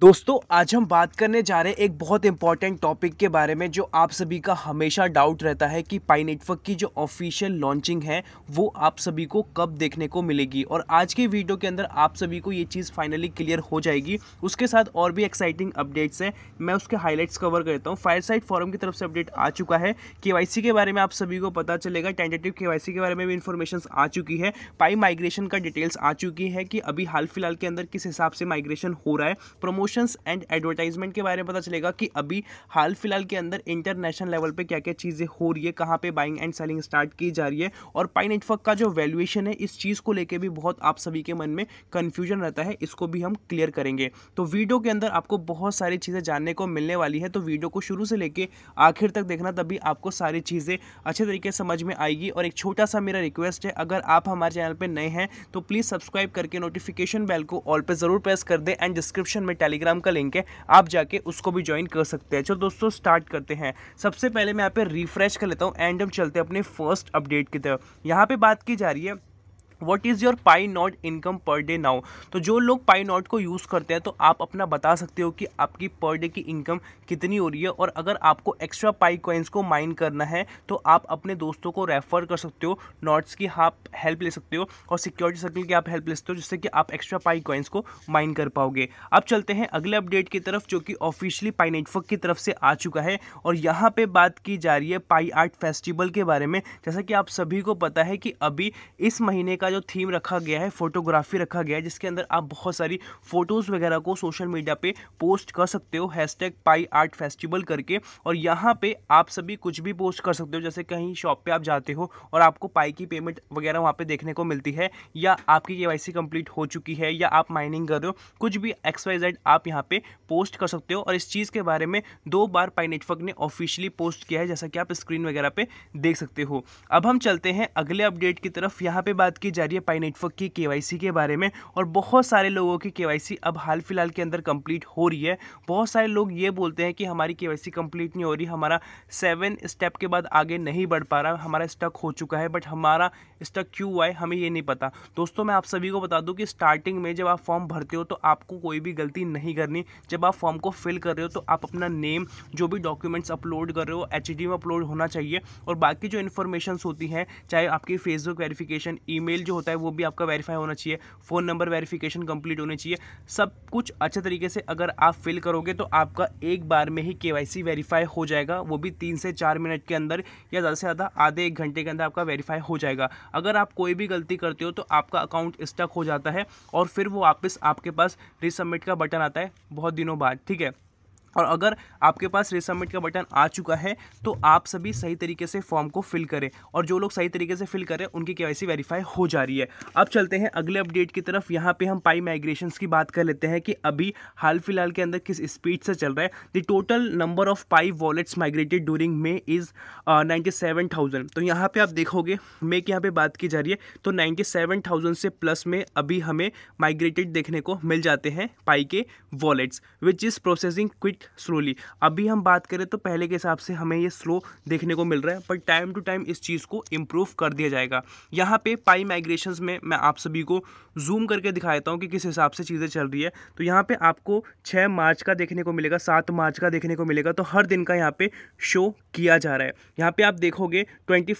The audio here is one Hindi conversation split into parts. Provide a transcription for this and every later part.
दोस्तों आज हम बात करने जा रहे हैं एक बहुत इंपॉर्टेंट टॉपिक के बारे में जो आप सभी का हमेशा डाउट रहता है कि पाई नेटवर्क की जो ऑफिशियल लॉन्चिंग है वो आप सभी को कब देखने को मिलेगी और आज के वीडियो के अंदर आप सभी को ये चीज़ फाइनली क्लियर हो जाएगी उसके साथ और भी एक्साइटिंग अपडेट्स हैं मैं उसके हाईलाइट्स कवर करता हूँ फायर साइड फॉरम की तरफ से अपडेट आ चुका है के के बारे में आप सभी को पता चलेगा टेंटेटिव के के बारे में भी इन्फॉर्मेशन आ चुकी है पाई माइग्रेशन का डिटेल्स आ चुकी है कि अभी हाल फिलहाल के अंदर किस हिसाब से माइग्रेशन हो रहा है प्रमोशन प्रमोशंस एंड एडवर्टाइजमेंट के बारे में पता चलेगा कि अभी हाल फिलहाल के अंदर इंटरनेशनल लेवल पे क्या क्या चीज़ें हो रही है कहाँ पे बाइंग एंड सेलिंग स्टार्ट की जा रही है और पाई नेटवर्क का जो वैल्यूएशन है इस चीज़ को लेकर भी बहुत आप सभी के मन में कन्फ्यूजन रहता है इसको भी हम क्लियर करेंगे तो वीडियो के अंदर आपको बहुत सारी चीज़ें जानने को मिलने वाली है तो वीडियो को शुरू से लेकर आखिर तक देखना तभी आपको सारी चीज़ें अच्छे तरीके से समझ में आएगी और एक छोटा सा मेरा रिक्वेस्ट है अगर आप हमारे चैनल पर नए हैं तो प्लीज़ सब्सक्राइब करके नोटिफिकेशन बेल को ऑल पर ज़रूर प्रेस कर दें एंड डिस्क्रिप्शन में टेली टेलीग्राम का लिंक है आप जाके उसको भी ज्वाइन कर सकते हैं चलो दोस्तों स्टार्ट करते हैं सबसे पहले मैं यहाँ पे रिफ्रेश कर लेता हूँ एंड हम चलते हैं अपने फर्स्ट अपडेट की तरफ यहाँ पर बात की जा रही है what is your Pi node income per day now तो जो लोग पाई नॉट को यूज़ करते हैं तो आप अपना बता सकते हो कि आपकी पर डे की इनकम कितनी हो रही है और अगर आपको एक्स्ट्रा पाई कॉइन्स को माइन करना है तो आप अपने दोस्तों को रेफ़र कर सकते हो नॉट्स की आप हेल्प ले सकते हो और सिक्योरिटी सर्कल की आप हेल्प ले सकते हो जिससे कि आप एक्स्ट्रा पाई कॉइन्स को माइन कर पाओगे अब चलते हैं अगले अपडेट की तरफ जो कि ऑफिशियली पाई नेटवर्क की तरफ से आ चुका है और यहाँ पर बात की जा रही है पाई आर्ट फेस्टिवल के बारे में जैसा कि आप सभी को पता है कि अभी इस महीने का का जो थीम रखा गया है फोटोग्राफी रखा गया है जिसके अंदर आप बहुत सारी फ़ोटोज़ वगैरह को सोशल मीडिया पे पोस्ट कर सकते हो हैशटैग पाई आर्ट फेस्टिवल करके और यहाँ पे आप सभी कुछ भी पोस्ट कर सकते हो जैसे कहीं शॉप पे आप जाते हो और आपको पाई की पेमेंट वगैरह वहाँ पे देखने को मिलती है या आपकी के वाई कंप्लीट हो चुकी है या आप माइनिंग कर रहे हो कुछ भी एक्स वाई जेड आप यहाँ पे पोस्ट कर सकते हो और इस चीज़ के बारे में दो बार पाई नेटवर्क ने ऑफिशियली पोस्ट किया है जैसा कि आप स्क्रीन वगैरह पर देख सकते हो अब हम चलते हैं अगले अपडेट की तरफ यहाँ पर बात की जा रही है पाई नेटवर्क की केवाईसी के बारे में और बहुत सारे लोगों की केवाईसी अब हाल फिलहाल के अंदर कंप्लीट हो रही है बहुत सारे लोग ये बोलते हैं कि हमारी केवाईसी कंप्लीट नहीं हो रही हमारा सेवन स्टेप के बाद आगे नहीं बढ़ पा रहा हमारा स्टक हो चुका है बट हमारा स्टक क्यों हुआ है हमें ये नहीं पता दोस्तों मैं आप सभी को बता दूं कि स्टार्टिंग में जब आप फॉर्म भरते हो तो आपको कोई भी गलती नहीं करनी जब आप फॉर्म को फिल कर रहे हो तो आप अपना नेम जो भी डॉक्यूमेंट्स अपलोड कर रहे हो एच में अपलोड होना चाहिए और बाकी जो इन्फॉर्मेशन होती हैं चाहे आपकी फेसबुक वेरिफिकेशन ई जो होता है वो भी आपका वेरीफाई होना चाहिए फ़ोन नंबर वेरीफिकेशन कंप्लीट होना चाहिए सब कुछ अच्छे तरीके से अगर आप फिल करोगे तो आपका एक बार में ही के वेरीफाई हो जाएगा वो भी तीन से चार मिनट के अंदर या ज़्यादा से ज़्यादा आधे एक घंटे के अंदर आपका वेरीफाई हो जाएगा अगर आप कोई भी गलती करते हो तो आपका अकाउंट स्टक हो जाता है और फिर वो वापस आपके पास रिसबमिट का बटन आता है बहुत दिनों बाद ठीक है और अगर आपके पास रिसबमिट का बटन आ चुका है तो आप सभी सही तरीके से फॉर्म को फिल करें और जो लोग सही तरीके से फिल कर रहे हैं उनकी के वेरीफाई हो जा रही है अब चलते हैं अगले अपडेट की तरफ यहाँ पे हम पाई माइग्रेशन की बात कर लेते हैं कि अभी हाल फिलहाल के अंदर किस स्पीड से चल रहा है the total number of Pi wallets migrated during May is ninety seven thousand तो यहाँ पर आप देखोगे मे की यहाँ पर बात की जा रही है तो नाइन्टी सेवन थाउजेंड से प्लस में अभी हमें माइग्रेटेड देखने को मिल जाते हैं पाई के wallets which is processing quick right slowly अभी हम बात करें तो पहले के हिसाब से हमें ये स्लो देखने को मिल रहा है पर टाइम टू टाइम इस चीज़ को इम्प्रूव कर दिया जाएगा यहाँ पे पाई माइग्रेशन में मैं आप सभी को जूम करके दिखा देता हूँ कि किस हिसाब से चीज़ें चल रही है तो यहाँ पर आपको छः मार्च का देखने को मिलेगा सात मार्च का देखने को मिलेगा तो हर दिन का यहाँ पर शो किया जा रहा है यहाँ पर आप देखोगे ट्वेंटी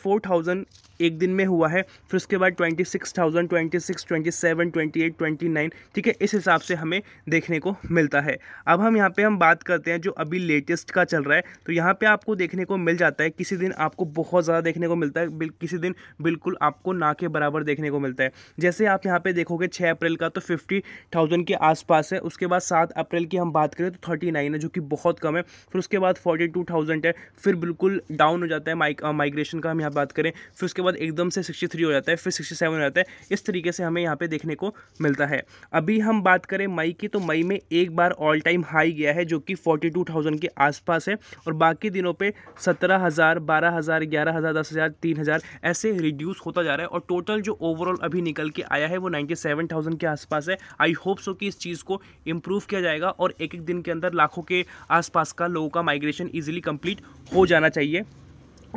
एक दिन में हुआ है फिर उसके बाद twenty six thousand twenty six twenty seven twenty eight twenty nine ठीक है इस हिसाब से हमें देखने को मिलता है अब हम यहाँ पे हम बात करते हैं जो अभी लेटेस्ट का चल रहा है तो यहाँ पे आपको देखने को मिल जाता है किसी दिन आपको बहुत ज़्यादा देखने को मिलता है किसी दिन बिल्कुल आपको ना के बराबर देखने को मिलता है जैसे आप यहाँ पे देखोगे छः अप्रैल का तो फिफ्टी थाउजेंड के आसपास है उसके बाद सात अप्रैल की हम बात करें तो थर्टी नाइन है जो कि बहुत कम है फिर उसके बाद फोर्टी टू थाउजेंड है फिर बिल्कुल डाउन हो जाता है माइग्रेशन का हम यहाँ बात करें फिर उसके बाद एकदम से सिक्सटी थ्री हो जाता है फिर सिक्सटी सेवन हो जाता है इस तरीके से हमें यहाँ पर देखने को मिलता है अभी हम बात करें मई की तो मई में एक बार ऑल टाइम हाई गया है जो कि फोर्टी टू थाउजेंड के आसपास है और बाकी दिनों पे सत्रह हज़ार बारह हज़ार ग्यारह हज़ार दस हज़ार तीन हज़ार ऐसे रिड्यूस होता जा रहा है और टोटल जो ओवरऑल अभी निकल के आया है वो नाइन्टी सेवन थाउजेंड के आसपास है आई होप सो कि इस चीज़ को इम्प्रूव किया जाएगा और एक एक दिन के अंदर लाखों के आसपास का लोगों का माइग्रेशन ईजिली कम्प्लीट हो जाना चाहिए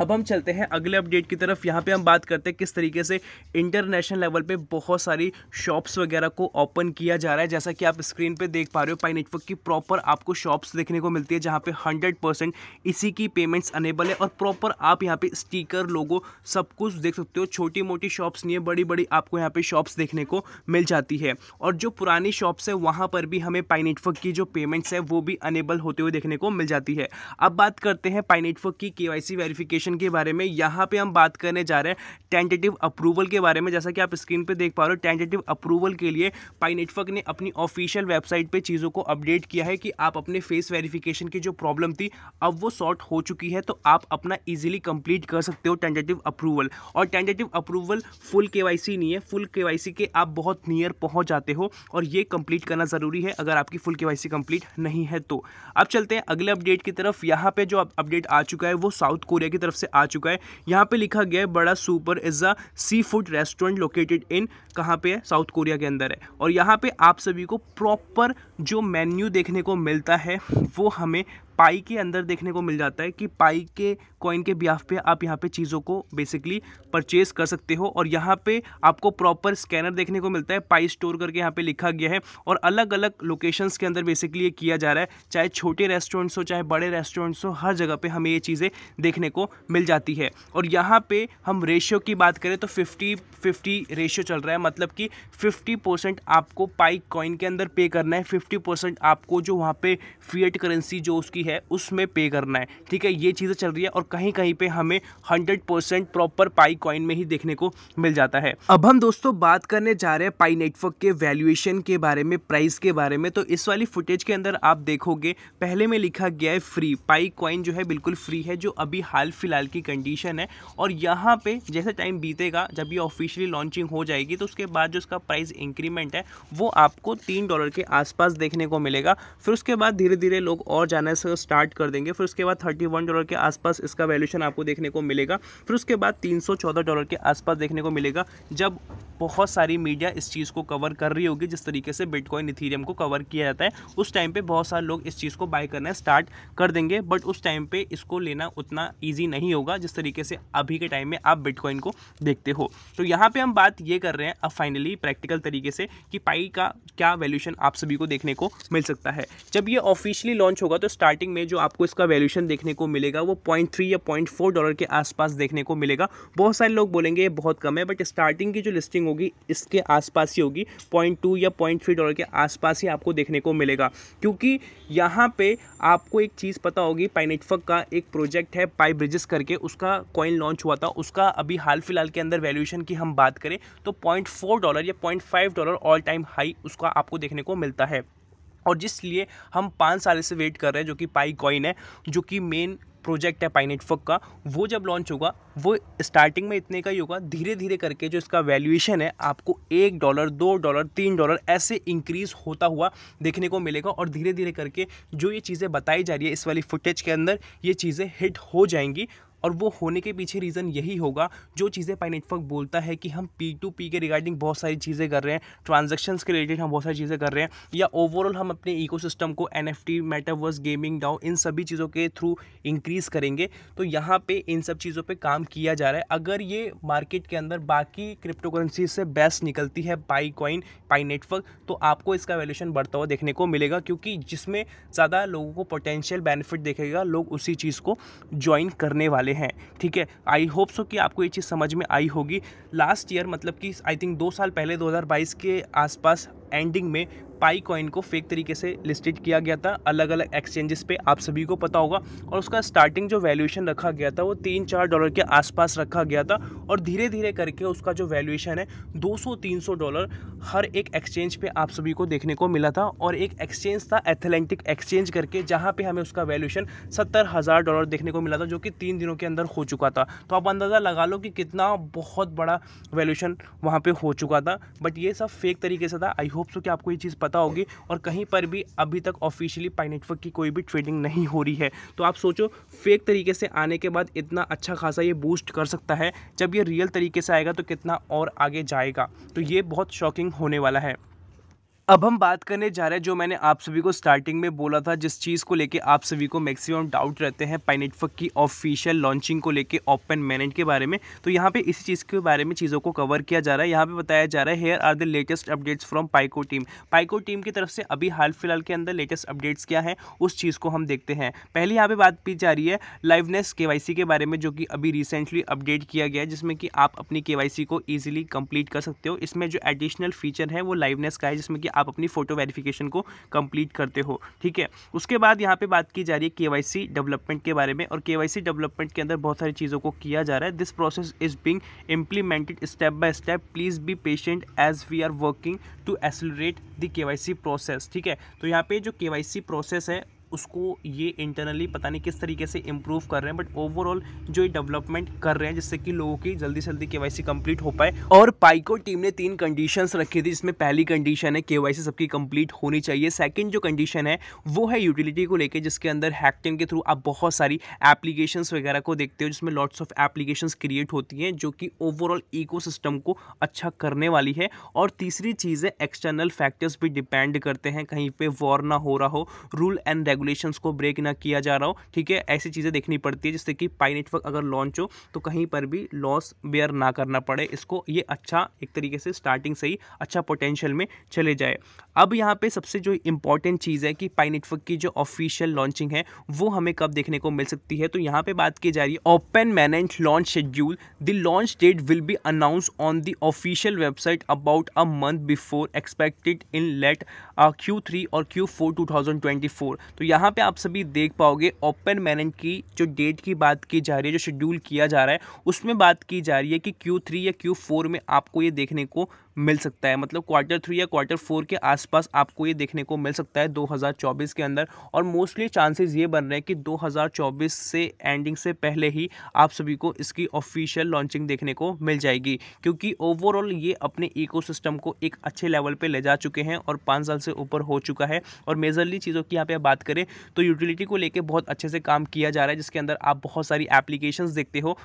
अब हम चलते हैं अगले अपडेट की तरफ यहाँ पे हम बात करते हैं किस तरीके से इंटरनेशनल लेवल पे बहुत सारी शॉप्स वगैरह को ओपन किया जा रहा है जैसा कि आप स्क्रीन पे देख पा रहे हो पाई नेटवर्क की प्रॉपर आपको शॉप्स देखने को मिलती है जहाँ पे 100 परसेंट इसी की पेमेंट्स अनेबल है और प्रॉपर आप यहाँ पे स्टीकर लोगो सब कुछ देख सकते हो छोटी मोटी शॉप्स नहीं है बड़ी बड़ी आपको यहाँ पर शॉप्स देखने को मिल जाती है और जो पुरानी शॉप्स है वहाँ पर भी हमें पाई नेटवर्क की जो पेमेंट्स है वो भी अनेबल होते हुए देखने को मिल जाती है अब बात करते हैं पाई नेटवर्क की के वाई एप्लीकेशन के बारे में यहाँ पे हम बात करने जा रहे हैं टेंटेटिव अप्रूवल के बारे में जैसा कि आप स्क्रीन पे देख पा रहे हो टेंटेटिव अप्रूवल के लिए पाई नेटवर्क ने अपनी ऑफिशियल वेबसाइट पे चीज़ों को अपडेट किया है कि आप अपने फेस वेरिफिकेशन की जो प्रॉब्लम थी अब वो सॉर्ट हो चुकी है तो आप अपना ईजिली कंप्लीट कर सकते हो टेंटेटिव अप्रूवल और टेंटेटिव अप्रूवल फुल के नहीं है फुल के के आप बहुत नियर पहुँच जाते हो और ये कंप्लीट करना ज़रूरी है अगर आपकी फुल के कंप्लीट नहीं है तो अब चलते हैं अगले अपडेट की तरफ यहाँ पे जो अपडेट आ चुका है वो साउथ कोरिया की तरफ तरफ से आ चुका है यहाँ पे लिखा गया है बड़ा super is a seafood restaurant located in कहाँ पे है साउथ कोरिया के अंदर है और यहाँ पे आप सभी को प्रॉपर जो मेन्यू देखने को मिलता है वो हमें पाई के अंदर देखने को मिल जाता है कि पाई के कॉइन के ब्याह पे आप यहाँ पे चीज़ों को बेसिकली परचेज कर सकते हो और यहाँ पे आपको प्रॉपर स्कैनर देखने को मिलता है पाई स्टोर करके यहाँ पे लिखा गया है और अलग अलग लोकेशंस के अंदर बेसिकली ये किया जा रहा है चाहे छोटे रेस्टोरेंट्स हो चाहे बड़े रेस्टोरेंट्स हो हर जगह पर हमें ये चीज़ें देखने को मिल जाती है और यहाँ पर हम रेशियो की बात करें तो फिफ्टी फिफ्टी रेशियो चल रहा है मतलब कि फिफ्टी आपको पाई कॉइन के अंदर पे करना है फिफ्टी आपको जो वहाँ पर फीएट करेंसी जो उसकी है है उसमें पे करना है ठीक है ये चीज़ें चल रही है और कहीं कहीं पर हमें हंड्रेड प्रॉपर पाई कॉइन में ही देखने को मिल जाता है अब हम दोस्तों बात करने जा रहे हैं पाई नेटवर्क के वैल्यूएशन के बारे में प्राइस के बारे में तो इस वाली फुटेज के अंदर आप देखोगे पहले में लिखा गया है फ्री पाई कॉइन जो है बिल्कुल फ्री है जो अभी हाल फिलहाल की कंडीशन है और यहाँ पे जैसे टाइम बीतेगा जब ये ऑफिशियली लॉन्चिंग हो जाएगी तो उसके बाद जो उसका प्राइस इंक्रीमेंट है वो आपको तीन डॉलर के आसपास देखने को मिलेगा फिर उसके बाद धीरे धीरे लोग और जाना स्टार्ट कर देंगे फिर उसके बाद थर्टी वन डॉलर के आसपास इसका वैल्यूशन आपको देखने को मिलेगा फिर उसके बाद तीन सौ चौदह डॉलर के आसपास देखने को मिलेगा जब बहुत सारी मीडिया इस चीज़ को कवर कर रही होगी जिस तरीके से बिटकॉइन इथीरियम को कवर किया जाता है उस टाइम पे बहुत सारे लोग इस चीज़ को बाय करना स्टार्ट कर देंगे बट उस टाइम पे इसको लेना उतना ईजी नहीं होगा जिस तरीके से अभी के टाइम में आप बिटकॉइन को देखते हो तो यहाँ पर हम बात ये कर रहे हैं अब फाइनली प्रैक्टिकल तरीके से कि पाई का क्या वैल्यूशन आप सभी को देखने को मिल सकता है जब ये ऑफिशियली लॉन्च होगा तो स्टार्टिंग में जो आपको इसका वैल्यूशन देखने को मिलेगा वो पॉइंट या पॉइंट डॉलर के आसपास देखने को मिलेगा बहुत सारे लोग बोलेंगे ये बहुत कम है बट स्टार्टिंग की जो लिस्टिंग होगी इसके आसपास ही होगी पॉइंट टू या पॉइंट थ्री डॉलर के आसपास ही आपको देखने को मिलेगा क्योंकि यहाँ पे आपको एक चीज़ पता होगी पाइनेटफक का एक प्रोजेक्ट है पाई ब्रिजेस करके उसका कॉइन लॉन्च हुआ था उसका अभी हाल फिलहाल के अंदर वैल्यूएशन की हम बात करें तो पॉइंट डॉलर या point dollar all time high उसका आपको देखने को मिलता है और जिसलिए हम पाँच साल से वेट कर रहे हैं जो कि पाई कॉइन है जो कि मेन प्रोजेक्ट है पाइनेटफक का वो जब लॉन्च होगा वो स्टार्टिंग में इतने का ही होगा धीरे धीरे करके जो इसका वैल्यूएशन है आपको एक डॉलर दो डॉलर तीन डॉलर ऐसे इंक्रीज़ होता हुआ देखने को मिलेगा और धीरे धीरे करके जो ये चीज़ें बताई जा रही है इस वाली फुटेज के अंदर ये चीज़ें हिट हो जाएंगी और वो होने के पीछे रीज़न यही होगा जो चीज़ें पाई नेटवर्क बोलता है कि हम पी टू पी के रिगार्डिंग बहुत सारी चीज़ें कर रहे हैं ट्रांजेक्शन के रिलेटेड हम बहुत सारी चीज़ें कर रहे हैं या ओवरऑल हम अपने इको को N F T metaverse gaming DAO इन सभी चीज़ों के थ्रू इंक्रीज़ करेंगे तो यहाँ पर इन सब चीज़ों पर काम किया जा रहा है अगर ये मार्केट के अंदर बाकी क्रिप्टो करेंसी से बेस्ट निकलती है पाई कॉइन पाई नेटवर्क तो आपको इसका वैल्यूशन बढ़ता हुआ देखने को मिलेगा क्योंकि जिसमें ज़्यादा लोगों को पोटेंशियल बेनिफिट देखेगा लोग उसी चीज़ को ज्वाइन करने वाले वाले हैं ठीक है आई होप सो कि आपको ये चीज़ समझ में आई होगी लास्ट ईयर मतलब कि आई थिंक दो साल पहले 2022 के आसपास एंडिंग में पाई कॉइन को फेक तरीके से लिस्टेड किया गया था अलग अलग एक्सचेंजेस पे आप सभी को पता होगा और उसका स्टार्टिंग जो वैल्यूएशन रखा गया था वो तीन चार डॉलर के आसपास रखा गया था और धीरे धीरे करके उसका जो वैल्यूएशन है 200-300 डॉलर हर एक एक्सचेंज पे आप सभी को देखने को मिला था और एक एक्सचेंज था एथलेंटिक एक्सचेंज करके जहाँ पर हमें उसका वैल्यूएशन सत्तर हज़ार डॉलर देखने को मिला था जो कि तीन दिनों के अंदर हो चुका था तो आप अंदाज़ा लगा लो कि कितना बहुत बड़ा वैल्यूशन वहाँ पर हो चुका था बट ये सब फेक तरीके से था आई हो होप सो कि आपको ये चीज़ पता होगी और कहीं पर भी अभी तक ऑफिशियली पाई नेटवर्क की कोई भी ट्रेडिंग नहीं हो रही है तो आप सोचो फेक तरीके से आने के बाद इतना अच्छा खासा ये बूस्ट कर सकता है जब ये रियल तरीके से आएगा तो कितना और आगे जाएगा तो ये बहुत शॉकिंग होने वाला है अब हम बात करने जा रहे हैं जो मैंने आप सभी को स्टार्टिंग में बोला था जिस चीज़ को लेके आप सभी को मैक्सिमम डाउट रहते हैं पाइनेटफक की ऑफिशियल लॉन्चिंग को लेके ओपन मैनेट के बारे में तो यहाँ पे इसी चीज़ के बारे में चीज़ों को कवर किया जा रहा है यहाँ पे बताया जा रहा है here are the latest updates from Pi core team Pi core team की तरफ से अभी हाल फिलहाल के अंदर लेटेस्ट अपडेट्स क्या है उस चीज़ को हम देखते हैं पहले यहाँ पर बात की जा रही है लाइवनेस के के बारे में जो कि अभी रिसेंटली अपडेट किया गया है जिसमें कि आप अपनी के को ईजिली कंप्लीट कर सकते हो इसमें जो एडिशनल फीचर है वो लाइवनेस का है जिसमें कि आप अपनी फ़ोटो वेरिफिकेशन को कंप्लीट करते हो ठीक है उसके बाद यहाँ पे बात की जा रही है के डेवलपमेंट के बारे में और के डेवलपमेंट के अंदर बहुत सारी चीज़ों को किया जा रहा है this process is being implemented step by step please be patient as we are working to accelerate the K process ठीक है तो यहाँ पे जो के प्रोसेस है उसको ये इंटरनली पता नहीं किस तरीके से इम्प्रूव कर रहे हैं बट ओवरऑल जो ये डेवलपमेंट कर रहे हैं जिससे कि लोगों की जल्दी से जल्दी के कंप्लीट हो पाए और पाइको टीम ने तीन कंडीशन रखी थी जिसमें पहली कंडीशन है के सबकी कंप्लीट होनी चाहिए सेकेंड जो कंडीशन है वो है यूटिलिटी को लेकर जिसके अंदर हैक्टिंग के थ्रू आप बहुत सारी एप्लीकेशन वगैरह को देखते हो जिसमें लॉट्स ऑफ एप्लीकेशन क्रिएट होती हैं जो कि ओवरऑल इको को अच्छा करने वाली है और तीसरी चीज़ है एक्सटर्नल फैक्टर्स भी डिपेंड करते हैं कहीं पे वॉर ना हो रहा हो रूल एंड रेगुलेशंस को ब्रेक ना किया जा रहा हो ठीक है ऐसी चीज़ें देखनी पड़ती है जिससे कि पाई नेटवर्क अगर लॉन्च हो तो कहीं पर भी लॉस बेयर ना करना पड़े इसको ये अच्छा एक तरीके से स्टार्टिंग से ही अच्छा पोटेंशियल में चले जाए अब यहाँ पे सबसे जो इंपॉर्टेंट चीज़ है कि पाई नेटवर्क की जो ऑफिशियल लॉन्चिंग है वो हमें कब देखने को मिल सकती है तो यहाँ पे बात की जा रही है open mainnet launch schedule the launch date will be announce on the official website about a month before expected in late Q three और Q four two thousand twenty four तो यहाँ पे आप सभी देख पाओगे ओपन मैनेज की जो डेट की बात की जा रही है जो शेड्यूल किया जा रहा है उसमें बात की जा रही है कि क्यू थ्री या क्यू फोर में आपको ये देखने को मिल सकता है मतलब क्वार्टर थ्री या क्वार्टर फोर के आसपास आपको ये देखने को मिल सकता है 2024 के अंदर और मोस्टली चांसेस ये बन रहे हैं कि 2024 से एंडिंग से पहले ही आप सभी को इसकी ऑफिशियल लॉन्चिंग देखने को मिल जाएगी क्योंकि ओवरऑल ये अपने इकोसिस्टम को एक अच्छे लेवल पर ले जा चुके हैं और पाँच साल से ऊपर हो चुका है और मेजरली चीज़ों की यहाँ पर बात करें तो यूटिलिटी को लेकर बहुत अच्छे से काम किया जा रहा है जिसके अंदर आप बहुत सारी एप्लीकेशन देखते हो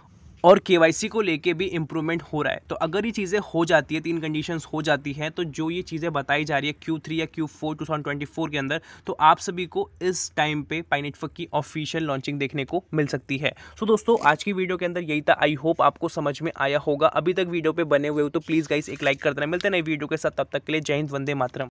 और के को लेके भी इम्प्रूवमेंट हो रहा है तो अगर ये चीज़ें हो जाती है तीन कंडीशंस हो जाती हैं तो जो ये चीज़ें बताई जा रही है क्यू थ्री या Q four two thousand twenty four के अंदर तो आप सभी को इस टाइम पे पाइनेटवर्क की ऑफिशियल लॉन्चिंग देखने को मिल सकती है सो so दोस्तों आज की वीडियो के अंदर यही था आई होप आपको समझ में आया होगा अभी तक वीडियो पर बने हुए हो तो प्लीज़ गाइस एक लाइक कर देना मिलते नई वीडियो के साथ तब तक के लिए जय हिंद वंदे मातरम